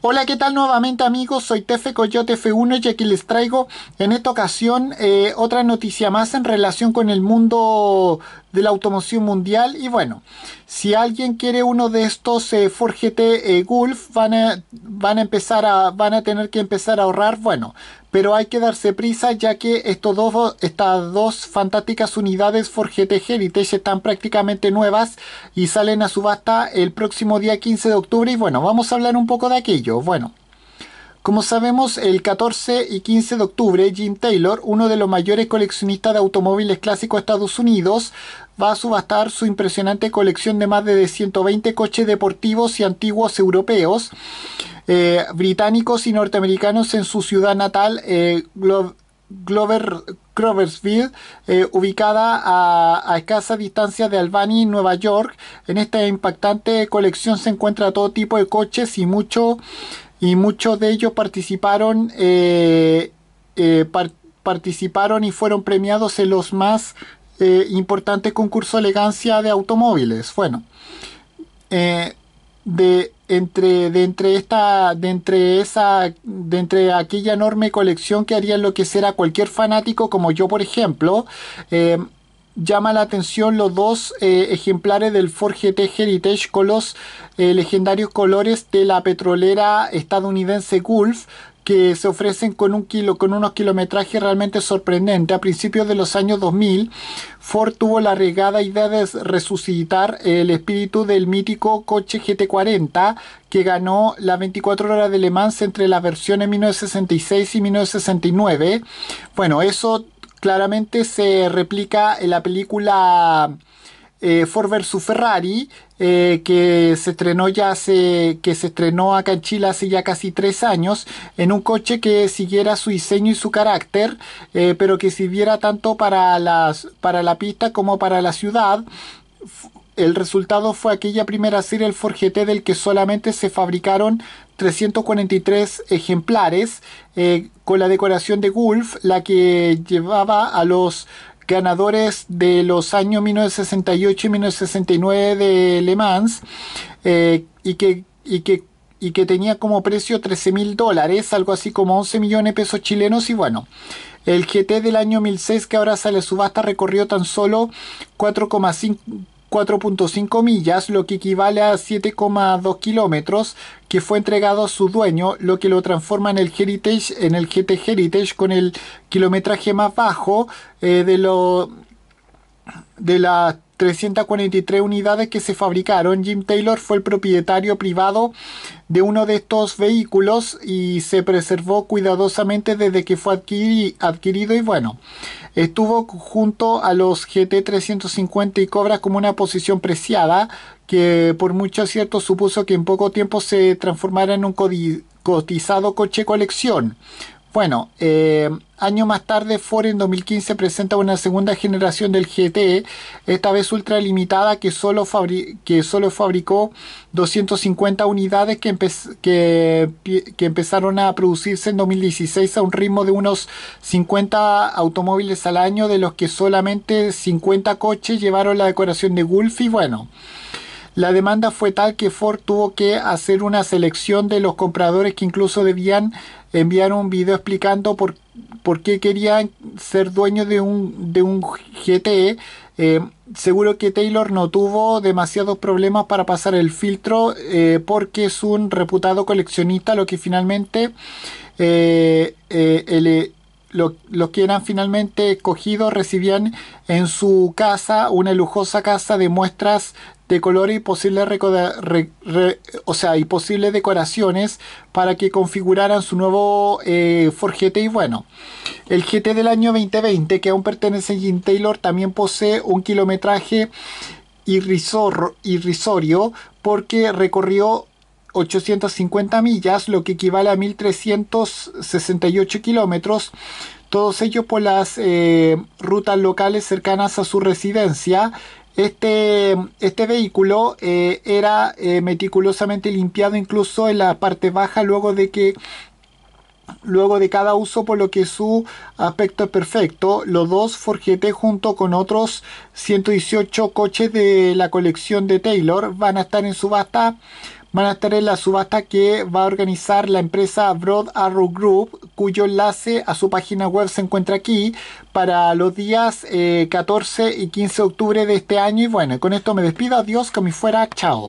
Hola, ¿qué tal nuevamente amigos? Soy Tefe Coyote F1 y aquí les traigo en esta ocasión eh, otra noticia más en relación con el mundo de la automoción mundial y bueno, si alguien quiere uno de estos eh, Ford GT eh, Gulf van a, van a empezar a, van a tener que empezar a ahorrar, bueno, pero hay que darse prisa ya que dos, estas dos fantásticas unidades for GT Heritage están prácticamente nuevas y salen a subasta el próximo día 15 de octubre y bueno, vamos a hablar un poco de aquello. Bueno, como sabemos, el 14 y 15 de octubre, Jim Taylor, uno de los mayores coleccionistas de automóviles clásicos de Estados Unidos, va a subastar su impresionante colección de más de 120 coches deportivos y antiguos europeos. Eh, británicos y norteamericanos en su ciudad natal, eh, Glover eh, ubicada a, escasa distancia de Albany, Nueva York. En esta impactante colección se encuentra todo tipo de coches y, mucho, y muchos de ellos participaron, eh, participaron y fueron premiados en los más importantes concursos de elegancia de automóviles. Bueno, de entre de entre esta de entre esa de entre aquella enorme colección que haría enloquecer a cualquier fanático como yo por ejemplo eh, llama la atención los dos eh, ejemplares del Ford GT Heritage con los eh, legendarios colores de la petrolera estadounidense Gulf que se ofrecen con, un kilo, con unos kilometrajes realmente sorprendentes. A principios de los años 2000, Ford tuvo la regada idea de resucitar el espíritu del mítico coche GT40 que ganó la 24 horas de Le Mans entre las versiones 1966 y 1969. Bueno, eso claramente se replica en la película eh, Ford Ferrari, eh, que se estrenó ya hace, que se estrenó acá en Chile hace ya casi tres años, en un coche que siguiera su diseño y su carácter, eh, pero que sirviera tanto para las, para la pista como para la ciudad. El resultado fue aquella primera serie el Ford del que solamente se fabricaron 343 ejemplares eh, con la decoración de Gulf, la que llevaba a los ganadores de los años 1968 y 1969 de Le Mans eh, y, que, y, que, tenía como precio 13 mil dólares, algo así como 11 millones de pesos chilenos y bueno. El GT del año 1006 que ahora sale a subasta recorrió tan solo 4,5 4.5 millas, lo que equivale a 7,2 kilómetros, que fue entregado a su dueño, lo que lo transforma en el Heritage, en el GT Heritage con el kilometraje más bajo eh, de los de las 343 unidades que se fabricaron, Jim Taylor fue el propietario privado de uno de estos vehículos y se preservó cuidadosamente desde que fue adquirido y bueno, estuvo junto a los GT350 y Cobras como una posición preciada que por mucho cierto supuso que en poco tiempo se transformara en un cotizado coche colección. Bueno, eh, Año más tarde, Ford en 2015 presenta una segunda generación del GT, esta vez limitada que solo, que solo fabricó 250 unidades que, empezaron a producirse en 2016 a un ritmo de unos 50 automóviles al año, de los que solamente 50 coches llevaron la decoración de Gulf y bueno. La demanda fue tal que Ford tuvo que hacer una selección de los compradores que incluso debían enviar un video explicando por qué porque querían ser dueños de un, de un GT. E. Eh, seguro que Taylor no tuvo demasiados problemas para pasar el filtro eh, porque es un reputado coleccionista, lo que finalmente eh, lo, los que eran finalmente escogidos recibían en su casa, una lujosa casa de muestras de color y posibles o sea, decoraciones para que configuraran su nuevo eh, forjete y bueno el GT del año 2020 que aún pertenece a Jim Taylor también posee un kilometraje irrisorio porque recorrió 850 millas lo que equivale a 1368 kilómetros todos ellos por las eh, rutas locales cercanas a su residencia este, este vehículo eh, era eh, meticulosamente limpiado incluso en la parte baja luego de que luego de cada uso por lo que su aspecto es perfecto. Los dos forjete junto con otros 118 coches de la colección de Taylor van a estar en subasta van a estar en la subasta que va a organizar la empresa Broad Arrow Group cuyo enlace a su página web se encuentra aquí para los días 14 eh, y 15 de octubre de este año. Y bueno, con esto me despido. Adiós, que me fuera. Chao.